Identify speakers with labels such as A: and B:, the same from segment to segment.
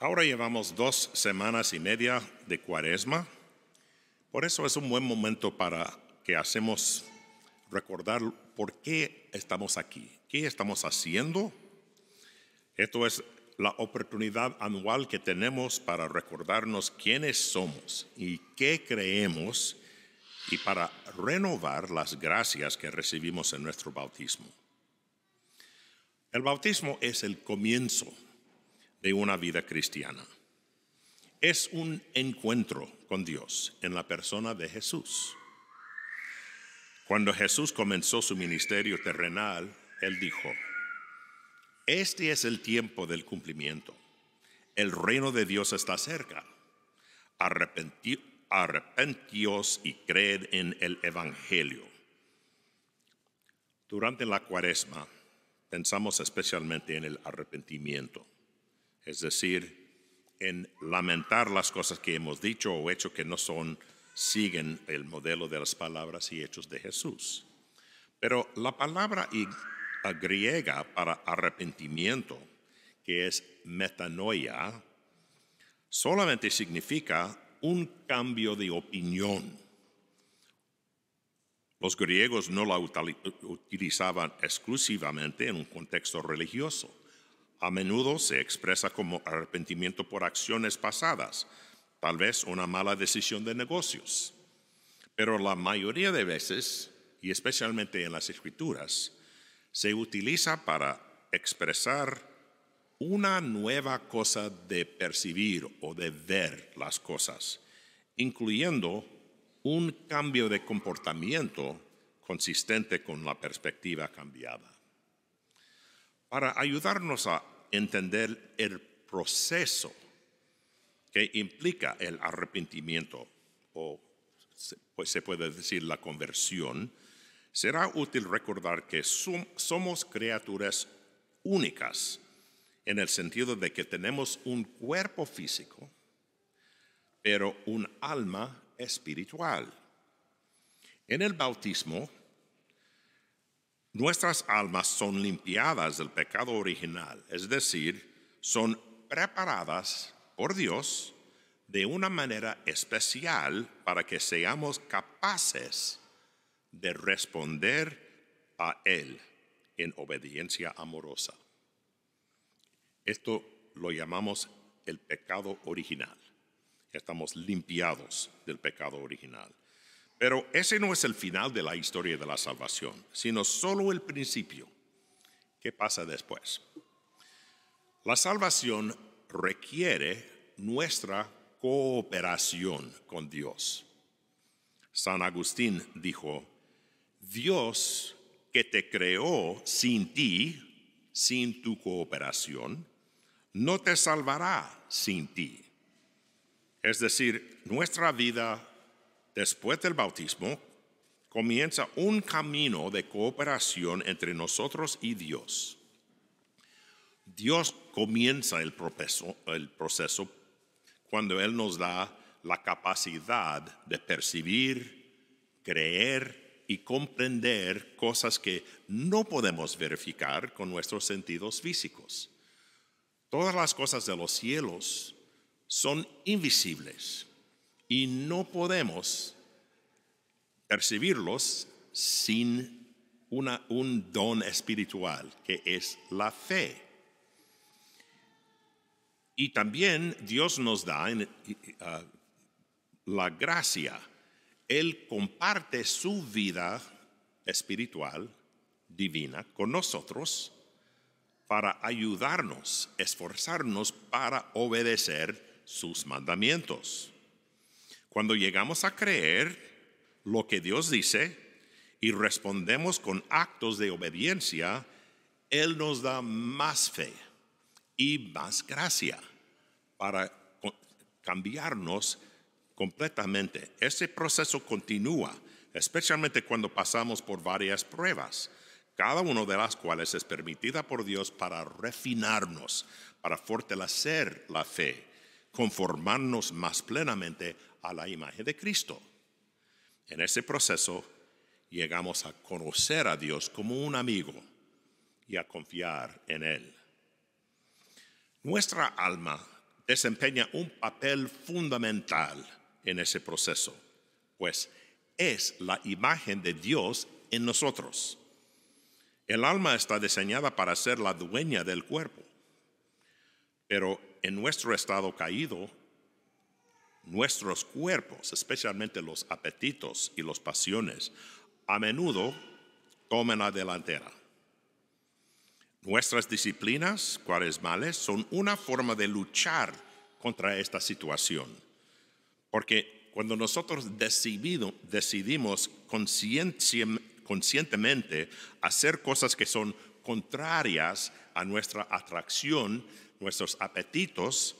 A: Ahora llevamos dos semanas y media de cuaresma, por eso es un buen momento para que hacemos recordar por qué estamos aquí, qué estamos haciendo. Esto es la oportunidad anual que tenemos para recordarnos quiénes somos y qué creemos y para renovar las gracias que recibimos en nuestro bautismo. El bautismo es el comienzo de una vida cristiana. Es un encuentro con Dios en la persona de Jesús. Cuando Jesús comenzó su ministerio terrenal, Él dijo, este es el tiempo del cumplimiento. El reino de Dios está cerca. arrepentíos y creed en el Evangelio. Durante la cuaresma pensamos especialmente en el arrepentimiento es decir, en lamentar las cosas que hemos dicho o hecho que no son, siguen el modelo de las palabras y hechos de Jesús. Pero la palabra ah, griega para arrepentimiento, que es metanoia, solamente significa un cambio de opinión. Los griegos no la utilizaban exclusivamente en un contexto religioso. A menudo se expresa como arrepentimiento por acciones pasadas, tal vez una mala decisión de negocios. Pero la mayoría de veces, y especialmente en las escrituras, se utiliza para expresar una nueva cosa de percibir o de ver las cosas, incluyendo un cambio de comportamiento consistente con la perspectiva cambiada para ayudarnos a entender el proceso que implica el arrepentimiento o pues se puede decir la conversión, será útil recordar que somos criaturas únicas en el sentido de que tenemos un cuerpo físico, pero un alma espiritual. En el bautismo nuestras almas son limpiadas del pecado original, es decir, son preparadas por Dios de una manera especial para que seamos capaces de responder a Él en obediencia amorosa. Esto lo llamamos el pecado original. Estamos limpiados del pecado original. Pero ese no es el final de la historia de la salvación, sino solo el principio. ¿Qué pasa después? La salvación requiere nuestra cooperación con Dios. San Agustín dijo, Dios que te creó sin ti, sin tu cooperación, no te salvará sin ti. Es decir, nuestra vida Después del bautismo, comienza un camino de cooperación entre nosotros y Dios. Dios comienza el proceso, cuando Él nos da la capacidad de percibir, creer y comprender cosas que no podemos verificar con nuestros sentidos físicos. Todas las cosas de los cielos son invisibles, y no podemos percibirlos sin una, un don espiritual, que es la fe. Y también Dios nos da en, ah, la gracia. Él comparte su vida espiritual, divina, con nosotros para ayudarnos, esforzarnos para obedecer sus mandamientos. Cuando llegamos a creer lo que Dios dice y respondemos con actos de obediencia, Él nos da más fe y más gracia para cambiarnos completamente. Ese proceso continúa, especialmente cuando pasamos por varias pruebas, cada una de las cuales es permitida por Dios para refinarnos, para fortalecer la fe, conformarnos más plenamente a la imagen de Cristo. En ese proceso llegamos a conocer a Dios como un amigo y a confiar en Él. Nuestra alma desempeña un papel fundamental en ese proceso, pues es la imagen de Dios en nosotros. El alma está diseñada para ser la dueña del cuerpo, pero en nuestro estado caído nuestros cuerpos, especialmente los apetitos y las pasiones, a menudo toman la delantera. Nuestras disciplinas cuaresmales son una forma de luchar contra esta situación, porque cuando nosotros decidido, decidimos conscientemente hacer cosas que son contrarias a nuestra atracción, nuestros apetitos,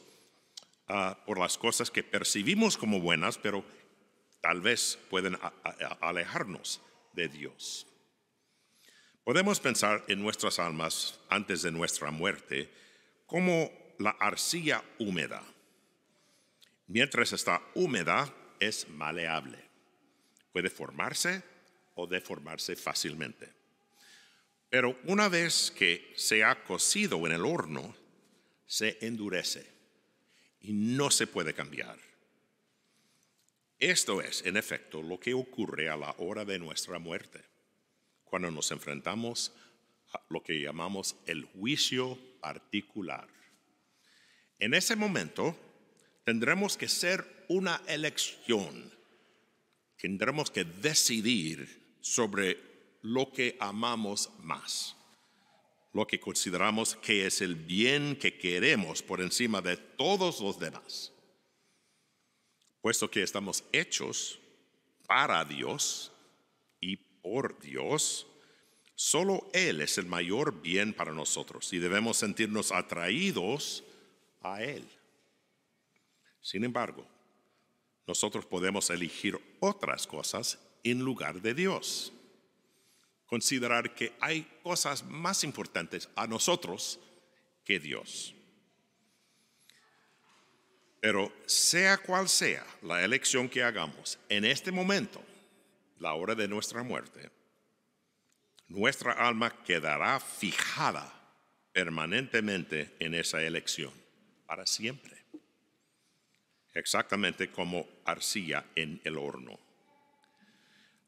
A: Ah, por las cosas que percibimos como buenas, pero tal vez pueden alejarnos de Dios. Podemos pensar en nuestras almas antes de nuestra muerte como la arcilla húmeda. Mientras está húmeda, es maleable. Puede formarse o deformarse fácilmente. Pero una vez que se ha cocido en el horno, se endurece y no se puede cambiar. Esto es, en efecto, lo que ocurre a la hora de nuestra muerte, cuando nos enfrentamos a lo que llamamos el juicio particular. En ese momento tendremos que ser una elección, tendremos que decidir sobre lo que amamos más lo que consideramos que es el bien que queremos por encima de todos los demás. Puesto que estamos hechos para Dios y por Dios, solo Él es el mayor bien para nosotros y debemos sentirnos atraídos a Él. Sin embargo, nosotros podemos elegir otras cosas en lugar de Dios considerar que hay cosas más importantes a nosotros que Dios. Pero sea cual sea la elección que hagamos en este momento, la hora de nuestra muerte, nuestra alma quedará fijada permanentemente en esa elección, para siempre, exactamente como arcilla en el horno.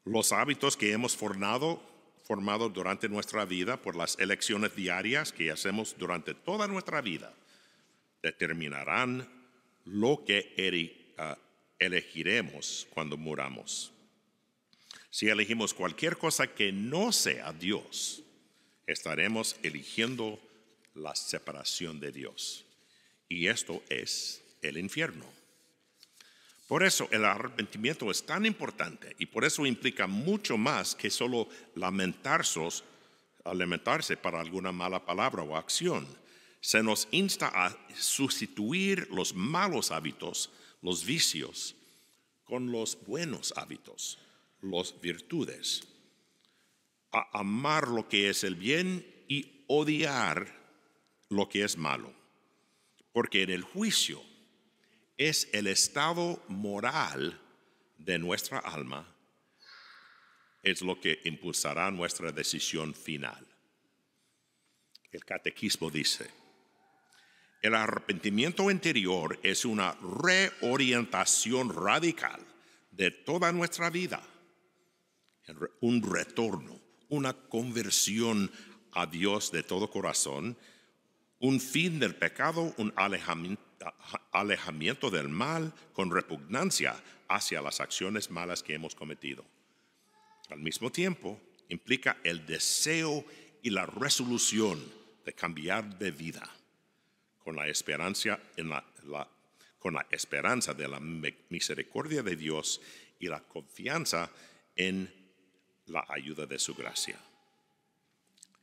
A: Los hábitos que hemos formado formado durante nuestra vida por las elecciones diarias que hacemos durante toda nuestra vida determinarán lo que ah, elegiremos cuando muramos. Si elegimos cualquier cosa que no sea Dios, estaremos eligiendo la separación de Dios. Y esto es el infierno. Por eso el arrepentimiento es tan importante y por eso implica mucho más que solo lamentarse para alguna mala palabra o acción. Se nos insta a sustituir los malos hábitos, los vicios, con los buenos hábitos, las virtudes. A amar lo que es el bien y odiar lo que es malo. Porque en el juicio es el estado moral de nuestra alma, es lo que impulsará nuestra decisión final. El catequismo dice, el arrepentimiento interior es una reorientación radical de toda nuestra vida, un retorno, una conversión a Dios de todo corazón un fin del pecado, un alejamiento, del mal con repugnancia hacia las acciones malas que hemos cometido. Al mismo tiempo, implica el deseo y la resolución de cambiar de vida con la esperanza, con la esperanza de la misericordia de Dios y la confianza en la ayuda de su gracia.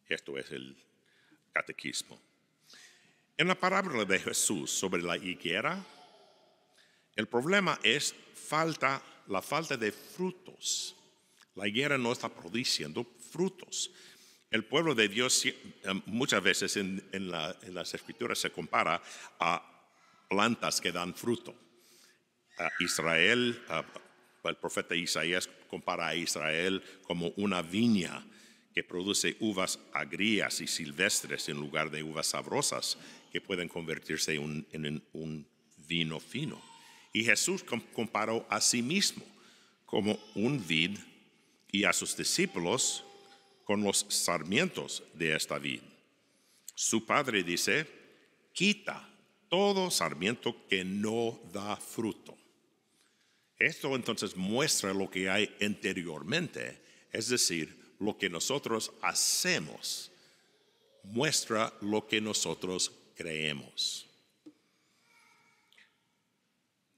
A: Esto es el catequismo. En la parábola de Jesús sobre la higuera, el problema es falta, la falta de frutos. La higuera no está produciendo frutos. El pueblo de Dios eh, muchas veces en, en las escrituras se compara a plantas que dan fruto. Israel, el profeta Isaías compara a Israel como una viña que produce uvas agrias y silvestres en lugar de uvas sabrosas que pueden convertirse en, un vino fino. Y Jesús comparó a sí mismo como un vid y a sus discípulos con los sarmientos de esta vid. Su padre dice, quita todo sarmiento que no da fruto. Esto entonces muestra lo que hay anteriormente, es decir, lo que nosotros hacemos, muestra lo que nosotros creemos.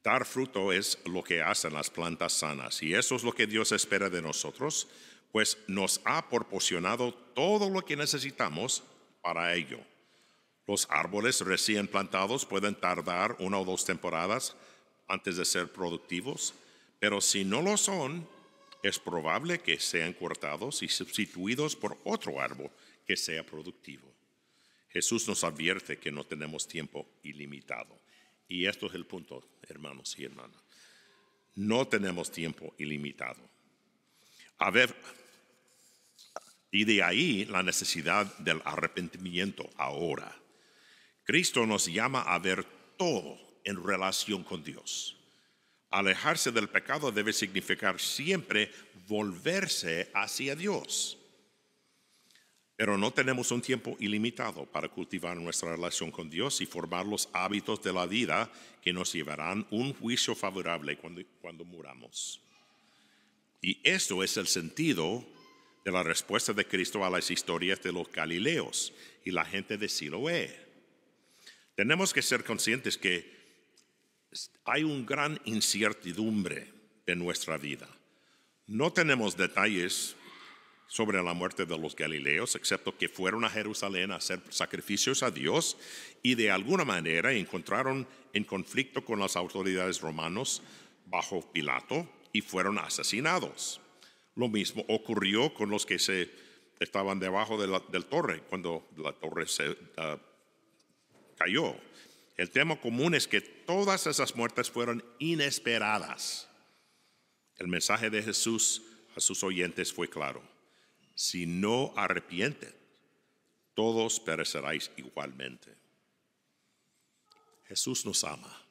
A: Dar fruto es lo que hacen las plantas sanas y eso es lo que Dios espera de nosotros, pues nos ha proporcionado todo lo que necesitamos para ello. Los árboles recién plantados pueden tardar una o dos temporadas antes de ser productivos, pero si no lo son, es probable que sean cortados y sustituidos por otro árbol que sea productivo. Jesús nos advierte que no tenemos tiempo ilimitado. Y esto es el punto, hermanos y hermanas. No tenemos tiempo ilimitado. A ver, y de ahí la necesidad del arrepentimiento ahora. Cristo nos llama a ver todo en relación con Dios. Alejarse del pecado debe significar siempre volverse hacia Dios. Pero no tenemos un tiempo ilimitado para cultivar nuestra relación con Dios y formar los hábitos de la vida que nos llevarán un juicio favorable cuando, muramos. Y esto es el sentido de la respuesta de Cristo a las historias de los Galileos y la gente de Siloé. Tenemos que ser conscientes que hay una gran incertidumbre en nuestra vida. No tenemos detalles sobre la muerte de los galileos, excepto que fueron a Jerusalén a hacer sacrificios a Dios y de alguna manera encontraron en conflicto con las autoridades romanos bajo Pilato y fueron asesinados. Lo mismo ocurrió con los que se estaban debajo de la del torre cuando la torre se ah, cayó. El tema común es que todas esas muertes fueron inesperadas. El mensaje de Jesús a sus oyentes fue claro si no arrepienten, todos pereceráis igualmente. Jesús nos ama.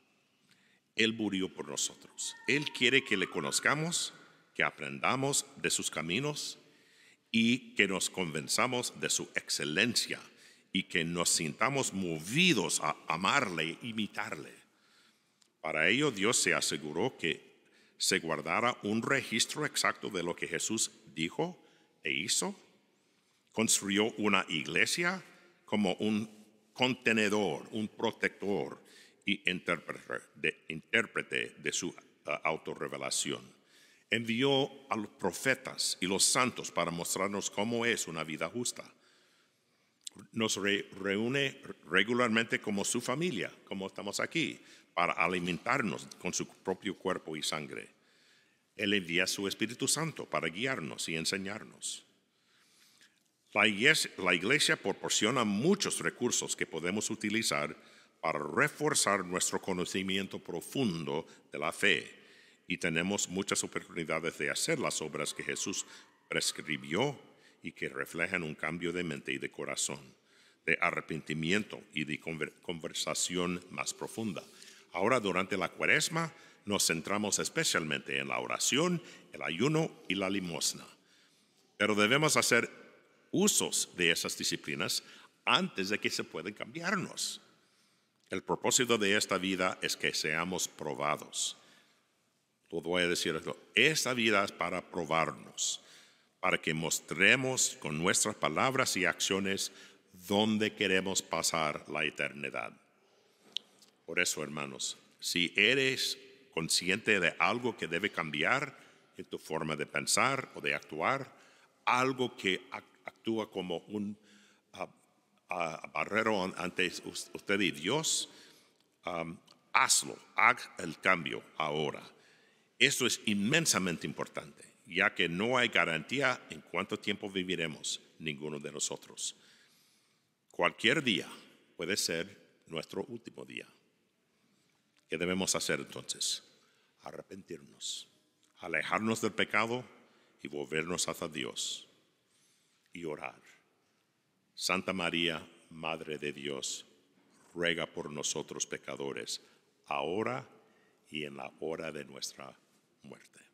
A: Él murió por nosotros. Él quiere que le conozcamos, que aprendamos de sus caminos y que nos convenzamos de su excelencia y que nos sintamos movidos a amarle, imitarle. Para ello Dios se aseguró que se guardara un registro exacto de lo que Jesús dijo, e hizo. Construyó una iglesia como un contenedor, un protector y intérprete de, su ah, autorrevelación. Envió a los profetas y los santos para mostrarnos cómo es una vida justa. Nos reúne regularmente como su familia, como estamos aquí, para alimentarnos con su propio cuerpo y sangre él envía su Espíritu Santo para guiarnos y enseñarnos. la iglesia proporciona muchos recursos que podemos utilizar para reforzar nuestro conocimiento profundo de la fe y tenemos muchas oportunidades de hacer las obras que Jesús prescribió y que reflejan un cambio de mente y de corazón, de arrepentimiento y de conversación más profunda. Ahora durante la cuaresma nos centramos especialmente en la oración, el ayuno y la limosna. Pero debemos hacer usos de esas disciplinas antes de que se puedan cambiarnos. El propósito de esta vida es que seamos probados. Todo voy a decir esto. Esta vida es para probarnos, para que mostremos con nuestras palabras y acciones dónde queremos pasar la eternidad. Por eso, hermanos, si eres consciente de algo que debe cambiar en tu forma de pensar o de actuar, algo que actúa como un ah, ah, barrero ante usted y Dios, hazlo, haz el cambio ahora. Esto es inmensamente importante, ya que no hay garantía en cuánto tiempo viviremos ninguno de nosotros. Cualquier día puede ser nuestro último día. ¿Qué debemos hacer entonces? arrepentirnos, alejarnos del pecado y volvernos hacia Dios y orar. Santa María, Madre de Dios, ruega por nosotros pecadores, ahora y en la hora de nuestra muerte.